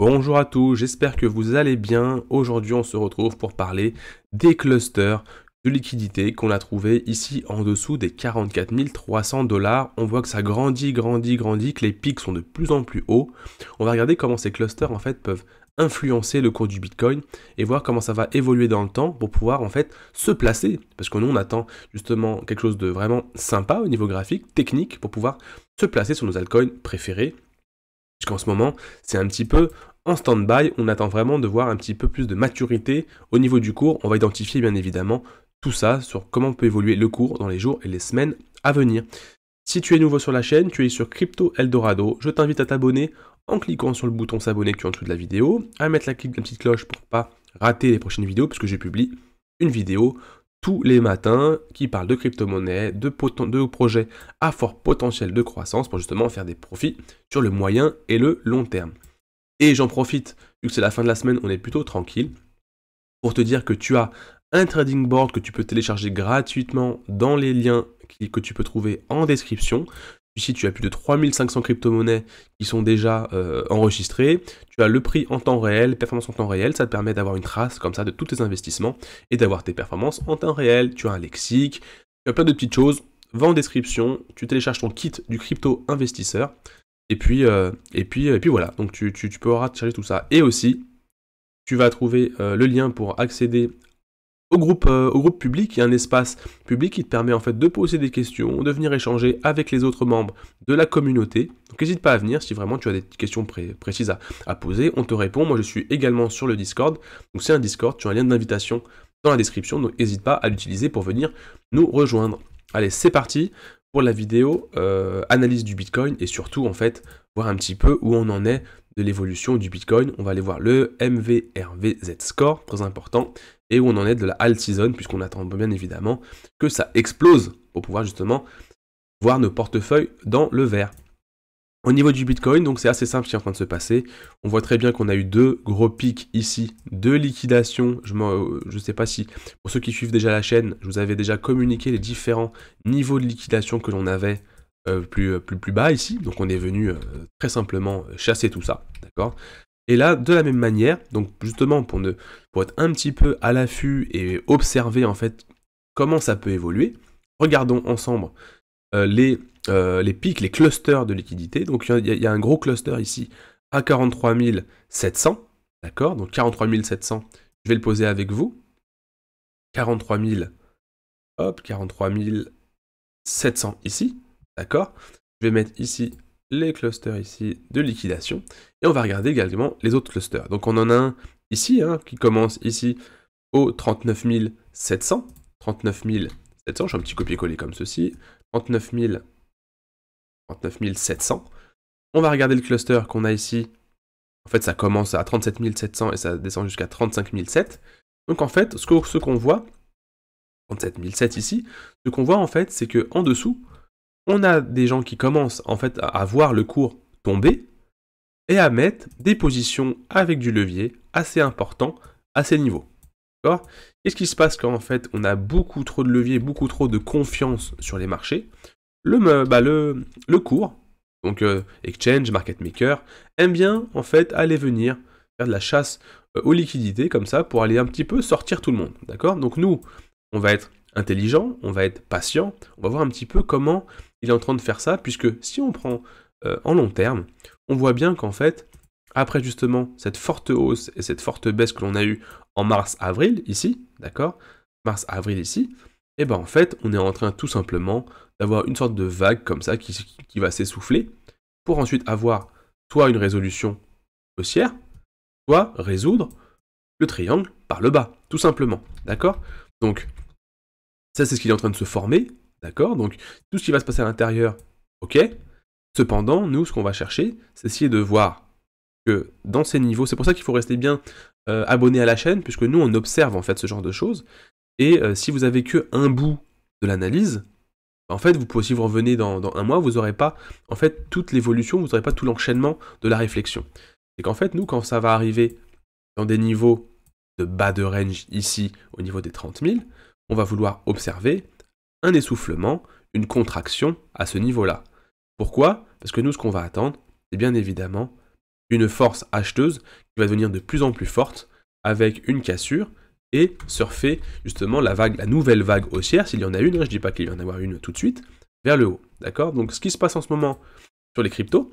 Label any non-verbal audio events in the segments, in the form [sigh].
Bonjour à tous, j'espère que vous allez bien. Aujourd'hui, on se retrouve pour parler des clusters de liquidité qu'on a trouvé ici en dessous des 44 300 dollars. On voit que ça grandit, grandit, grandit, que les pics sont de plus en plus hauts. On va regarder comment ces clusters en fait peuvent influencer le cours du Bitcoin et voir comment ça va évoluer dans le temps pour pouvoir en fait se placer. Parce que nous, on attend justement quelque chose de vraiment sympa au niveau graphique, technique, pour pouvoir se placer sur nos altcoins préférés Puisqu'en ce moment, c'est un petit peu en stand-by. On attend vraiment de voir un petit peu plus de maturité au niveau du cours. On va identifier bien évidemment tout ça sur comment peut évoluer le cours dans les jours et les semaines à venir. Si tu es nouveau sur la chaîne, tu es sur Crypto Eldorado, je t'invite à t'abonner en cliquant sur le bouton s'abonner qui est en dessous de la vidéo, à mettre la, clique de la petite cloche pour ne pas rater les prochaines vidéos puisque je publie une vidéo tous les matins qui parlent de crypto-monnaie, de projets à fort potentiel de croissance pour justement faire des profits sur le moyen et le long terme. Et j'en profite, vu que c'est la fin de la semaine, on est plutôt tranquille, pour te dire que tu as un trading board que tu peux télécharger gratuitement dans les liens que tu peux trouver en description. Ici, tu as plus de 3500 crypto-monnaies qui sont déjà euh, enregistrées. Tu as le prix en temps réel, performance en temps réel. Ça te permet d'avoir une trace comme ça de tous tes investissements et d'avoir tes performances en temps réel. Tu as un lexique, tu as plein de petites choses. Va en description, tu télécharges ton kit du crypto investisseur. Et puis, euh, et puis, et puis voilà. Donc, tu, peux tu tout ça. Et aussi, tu vas trouver euh, le lien pour accéder au groupe, euh, au groupe public, il y a un espace public qui te permet en fait de poser des questions, de venir échanger avec les autres membres de la communauté. Donc n'hésite pas à venir si vraiment tu as des questions précises à, poser, on te répond. Moi je suis également sur le Discord, donc c'est un Discord, tu as un lien d'invitation dans la description, donc n'hésite pas à l'utiliser pour venir nous rejoindre. Allez, c'est parti pour la vidéo euh, analyse du Bitcoin et surtout en fait voir un petit peu où on en est de l'évolution du Bitcoin. On va aller voir le MVRVZ score, très important, et où on en est de la alt season, puisqu'on attend bien évidemment que ça explose pour pouvoir justement voir nos portefeuilles dans le vert. Au niveau du Bitcoin, donc c'est assez simple ce qui est en train de se passer. On voit très bien qu'on a eu deux gros pics ici de liquidation. Je euh, je sais pas si, pour ceux qui suivent déjà la chaîne, je vous avais déjà communiqué les différents niveaux de liquidation que l'on avait euh, plus, euh, plus, plus bas ici. Donc on est venu euh, très simplement chasser tout ça, d'accord et là, de la même manière, donc justement pour, ne, pour être un petit peu à l'affût et observer en fait comment ça peut évoluer, regardons ensemble les, les pics, les clusters de liquidités, Donc il y, a un gros cluster ici à 43 700, d'accord Donc 43 700, je vais le poser avec vous. hop, 43 700 ici, D'accord Je vais mettre ici les clusters ici de liquidation. Et on va regarder également les autres clusters. Donc on en a un ici, hein, qui commence ici au 39 700. 39 700, je fais un petit copier-coller comme ceci. 39, 700. On va regarder le cluster qu'on a ici. En fait, ça commence à 37 700 et ça descend jusqu'à 35 700. Donc en fait, ce qu'on voit, 37 700 ici, ce qu'on voit en fait, c'est qu'en dessous, on a des gens qui commencent en fait à voir le cours tomber et à mettre des positions avec du levier assez important à ces niveaux. D'accord Qu'est-ce qui se passe quand en fait on a beaucoup trop de levier, beaucoup trop de confiance sur les marchés bah, le, le, cours, donc euh, exchange, market maker, aime bien en fait aller venir faire de la chasse euh, aux liquidités comme ça pour aller un petit peu sortir tout le monde. D'accord Donc nous, on va être intelligent, on va être patient, on va voir un petit peu comment il est en train de faire ça, puisque si on prend euh, en long terme, on voit bien qu'en fait, après justement cette forte hausse et cette forte baisse que l'on a eue en mars-avril, ici, d'accord Mars-avril ici, et eh ben en fait, on est en train tout simplement d'avoir une sorte de vague comme ça qui, va s'essouffler, pour ensuite avoir soit une résolution haussière, soit résoudre le triangle par le bas, tout simplement, d'accord Donc, ça c'est ce qui est en train de se former, D'accord Donc, tout ce qui va se passer à l'intérieur, ok. Cependant, nous, ce qu'on va chercher, c'est essayer de voir que dans ces niveaux, c'est pour ça qu'il faut rester bien euh, abonné à la chaîne, puisque nous, on observe en fait ce genre de choses. Et euh, si vous avez que un bout de l'analyse, bah, en fait, vous pouvez, si vous revenez dans, dans un mois, vous n'aurez pas en fait toute l'évolution, vous n'aurez pas tout l'enchaînement de la réflexion. C'est qu'en fait, nous, quand ça va arriver dans des niveaux de bas de range ici, au niveau des 30 000, on va vouloir observer, un essoufflement, une contraction à ce niveau-là. Pourquoi Parce que nous, ce qu'on va attendre, c'est bien évidemment une force acheteuse qui va devenir de plus en plus forte avec une cassure et surfer justement la vague, la nouvelle vague haussière, s'il y en a une, hein, je ne dis pas qu'il va y en avoir une tout de suite, vers le haut. D'accord Donc ce qui se passe en ce moment sur les cryptos,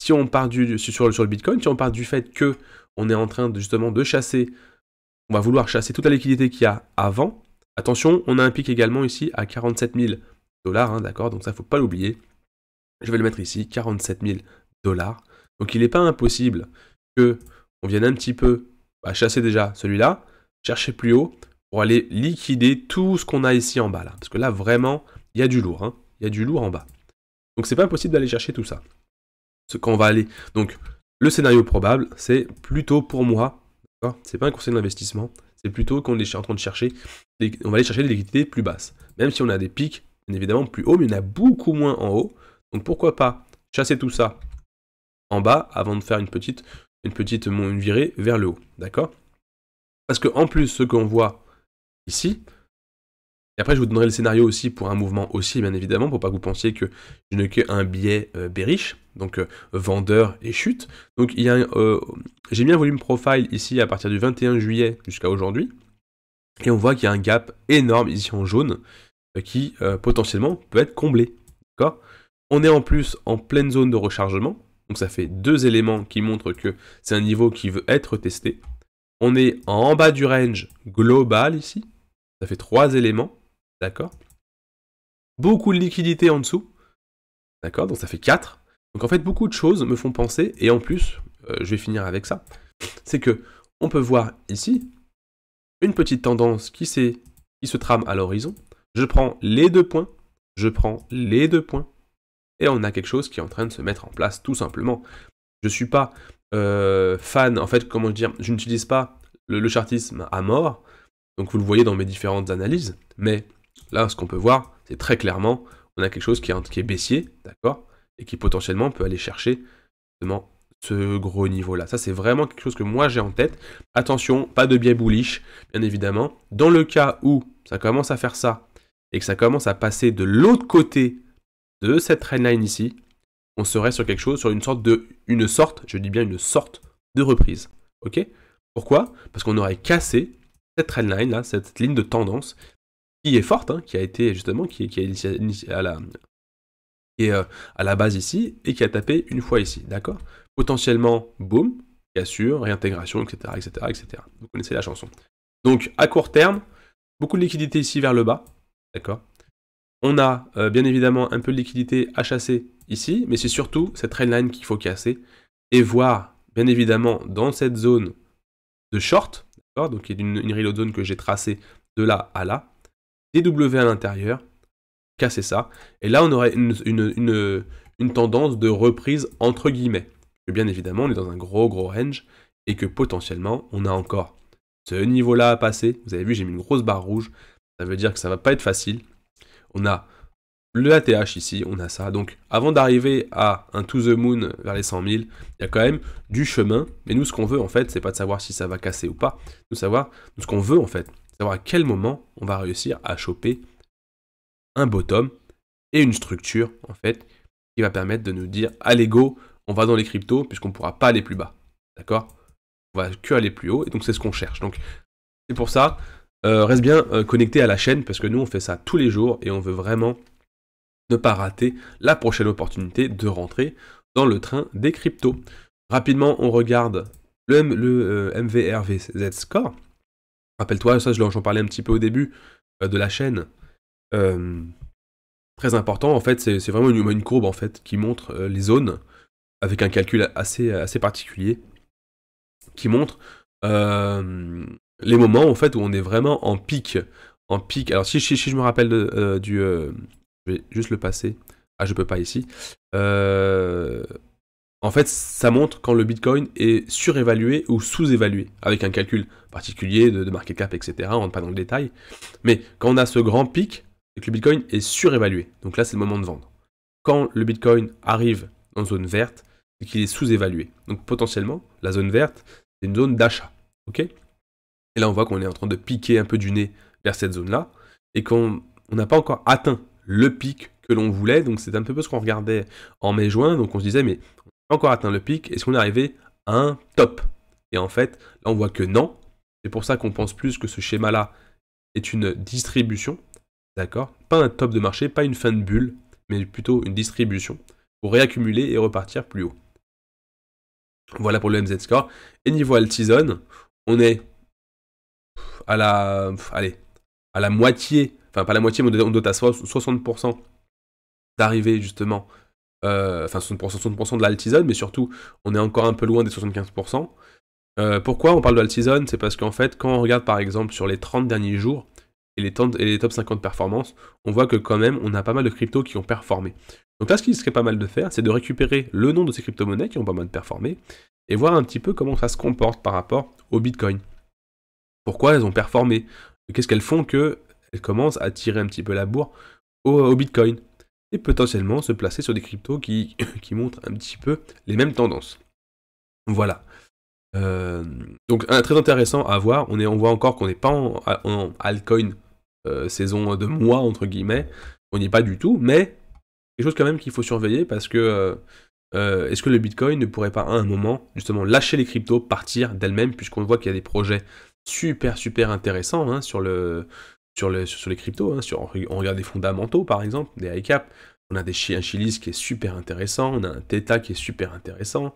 si on part du, sur, sur le Bitcoin, si on part du fait que on est en train de, justement de chasser, on va vouloir chasser toute la liquidité qu'il y a avant, Attention, on a un pic également ici à 47 000 dollars, hein, d'accord Donc ça, faut pas l'oublier. Je vais le mettre ici, 47 000 dollars. Donc il n'est pas impossible que on vienne un petit peu bah, chasser déjà celui-là, chercher plus haut pour aller liquider tout ce qu'on a ici en bas là. Parce que là, vraiment, il y a du lourd, hein. il y a du lourd en bas. Donc c'est pas impossible d'aller chercher tout ça. Ce qu'on va aller. Donc le scénario probable, c'est plutôt pour moi, d'accord C'est pas un conseil d'investissement, c'est plutôt qu'on est en train de chercher on va aller chercher les liquidités plus basses. Même si on a des pics, bien évidemment, plus haut, mais on a beaucoup moins en haut. Donc pourquoi pas chasser tout ça en bas avant de faire une petite, une petite une virée vers le haut. D'accord Parce que en plus, ce qu'on voit ici, et après, je vous donnerai le scénario aussi pour un mouvement aussi, bien évidemment, pour pas que vous pensiez que je n'ai qu'un biais euh, donc euh, vendeur et chute. Donc, il y a, euh, j'ai mis un volume profile ici à partir du 21 juillet jusqu'à aujourd'hui, et on voit qu'il y a un gap énorme ici en jaune euh, qui euh, potentiellement peut être comblé. D'accord On est en plus en pleine zone de rechargement. Donc ça fait deux éléments qui montrent que c'est un niveau qui veut être testé. On est en bas du range global ici. Ça fait trois éléments. D'accord Beaucoup de liquidité en dessous. D'accord Donc ça fait quatre. Donc en fait, beaucoup de choses me font penser, et en plus, euh, je vais finir avec ça, c'est que on peut voir ici une petite tendance qui, qui se trame à l'horizon. Je prends les deux points, je prends les deux points, et on a quelque chose qui est en train de se mettre en place, tout simplement. Je ne suis pas euh, fan, en fait, comment dire, je n'utilise pas le, chartisme à mort, donc vous le voyez dans mes différentes analyses, mais là, ce qu'on peut voir, c'est très clairement, on a quelque chose qui est, qui est baissier, d'accord, et qui potentiellement peut aller chercher justement ce gros niveau-là. Ça, c'est vraiment quelque chose que moi j'ai en tête. Attention, pas de biais bullish, bien évidemment. Dans le cas où ça commence à faire ça et que ça commence à passer de l'autre côté de cette trend line ici, on serait sur quelque chose, sur une sorte de, une sorte, je dis bien une sorte de reprise. Ok Pourquoi Parce qu'on aurait cassé cette trend line là, cette, ligne de tendance qui est forte, hein, qui a été justement, qui, est à la, qui est, euh, à la base ici et qui a tapé une fois ici. D'accord potentiellement boom, cassure, réintégration, etc., etc., etc. Vous connaissez la chanson. Donc à court terme, beaucoup de liquidité ici vers le bas, d'accord On a euh, bien évidemment un peu de liquidité à chasser ici, mais c'est surtout cette trendline qu'il faut casser et voir bien évidemment dans cette zone de short, d'accord Donc il y une, une reload zone que j'ai tracée de là à là, DW à l'intérieur, casser ça, et là on aurait une tendance de reprise entre guillemets que bien évidemment on est dans un gros gros range et que potentiellement on a encore ce niveau-là à passer. Vous avez vu, j'ai mis une grosse barre rouge. Ça veut dire que ça va pas être facile. On a le ATH ici, on a ça. Donc avant d'arriver à un to the moon vers les 100 000, il y a quand même du chemin. Mais nous, ce qu'on veut en fait, c'est pas de savoir si ça va casser ou pas. Nous, savoir, ce qu'on veut en fait, savoir à quel moment on va réussir à choper un bottom et une structure en fait qui va permettre de nous dire allez go, on va dans les cryptos puisqu'on ne pourra pas aller plus bas. D'accord On va que aller plus haut et donc c'est ce qu'on cherche. Donc c'est pour ça, euh, reste bien euh, connecté à la chaîne parce que nous on fait ça tous les jours et on veut vraiment ne pas rater la prochaine opportunité de rentrer dans le train des cryptos. Rapidement, on regarde le, le euh, MVRVZ score. Rappelle-toi, ça j'en parlais un petit peu au début de la chaîne. très important, en fait, c'est vraiment une, une, courbe en fait qui montre les zones avec un calcul assez, assez particulier qui montre euh, les moments en fait où on est vraiment en pic. En pic. Alors si, je me rappelle euh, du... Euh, je vais juste le passer. Ah je peux pas ici. en fait ça montre quand le Bitcoin est surévalué ou sous-évalué avec un calcul particulier de, market cap etc. On rentre pas dans le détail. Mais quand on a ce grand pic, et que le Bitcoin est surévalué. Donc là c'est le moment de vendre. Quand le Bitcoin arrive en zone verte, c'est qu'il est sous-évalué. Donc potentiellement, la zone verte, c'est une zone d'achat. ok et là, on voit qu'on est en train de piquer un peu du nez vers cette zone-là, et qu'on n'a pas encore atteint le pic que l'on voulait. Donc c'est un peu ce qu'on regardait en mai-juin. Donc on se disait, mais on n'a pas encore atteint le pic, est-ce qu'on est arrivé à un top Et en fait, là, on voit que non. C'est pour ça qu'on pense plus que ce schéma-là est une distribution, d'accord Pas un top de marché, pas une fin de bulle, mais plutôt une distribution pour réaccumuler et repartir plus haut. Voilà pour le MZ score Et niveau Altison, on est à la, allez, à la moitié, enfin pas la moitié, mais on doit à 60% d'arrivée justement, euh, enfin 60%, de l'altison, mais surtout on est encore un peu loin des 75%. Euh, pourquoi on parle de C'est parce qu'en fait, quand on regarde par exemple sur les 30 derniers jours et les, et les top 50 performances, on voit que quand même on a pas mal de cryptos qui ont performé. Donc là, ce qu'il serait pas mal de faire, c'est de récupérer le nom de ces crypto-monnaies qui ont pas mal performé et voir un petit peu comment ça se comporte par rapport au Bitcoin. Pourquoi elles ont performé Qu'est-ce qu'elles font qu'elles commencent à tirer un petit peu la bourre au, Bitcoin et potentiellement se placer sur des cryptos qui, [coughs] montrent un petit peu les mêmes tendances. Voilà. Euh, donc un, très intéressant à voir. On, voit encore qu'on n'est pas en, altcoin euh, saison de mois entre guillemets. On n'y est pas du tout, mais quelque chose quand même qu'il faut surveiller parce que euh, euh, est-ce que le Bitcoin ne pourrait pas à un moment justement lâcher les cryptos, partir d'elle-même, puisqu'on voit qu'il y a des projets super super intéressants hein, sur, le, sur, le, sur, les cryptos, hein, on regarde des fondamentaux par exemple, des high cap, on a des un Chilis qui est super intéressant, on a un Theta qui est super intéressant,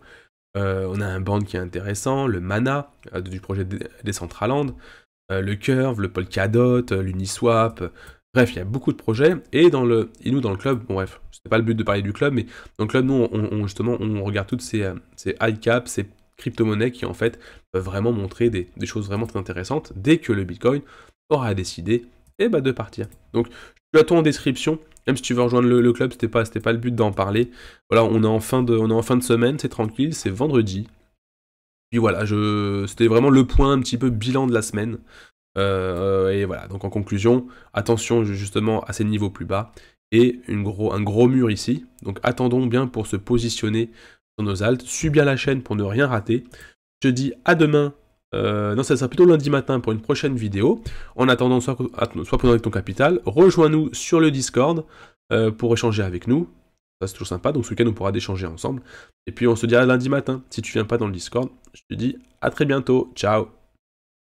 euh, on a un Band qui est intéressant, le Mana du projet des Decentraland, le Curve, le Polkadot, l'Uniswap, bref, il y a beaucoup de projets, et dans le, et nous dans le club, bon, bref, c'est pas le but de parler du club, mais dans le club, nous, on, justement, on regarde toutes euh, ces, high caps, ces crypto-monnaies qui en fait peuvent vraiment montrer des, choses vraiment très intéressantes dès que le Bitcoin aura décidé eh ben, de partir. Donc je suis à toi en description, même si tu veux rejoindre le, club, c'était pas, pas le but d'en parler. Voilà, on est en fin de, on est en fin de semaine, c'est tranquille, c'est vendredi. Puis voilà, c'était vraiment le point un petit peu bilan de la semaine. Euh, et voilà, donc en conclusion, attention justement à ces niveaux plus bas et gros, un gros mur ici. Donc attendons bien pour se positionner sur nos altes. Suis bien la chaîne pour ne rien rater. Je te dis à demain. Euh, non, ça sera plutôt lundi matin pour une prochaine vidéo. En attendant, soit pendant avec ton capital. Rejoins-nous sur le Discord euh, pour échanger avec nous. Ça, c'est toujours sympa. Donc, ce week nous on pourra d'échanger ensemble. Et puis, on se dira lundi matin. Si tu viens pas dans le Discord, je te dis à très bientôt. Ciao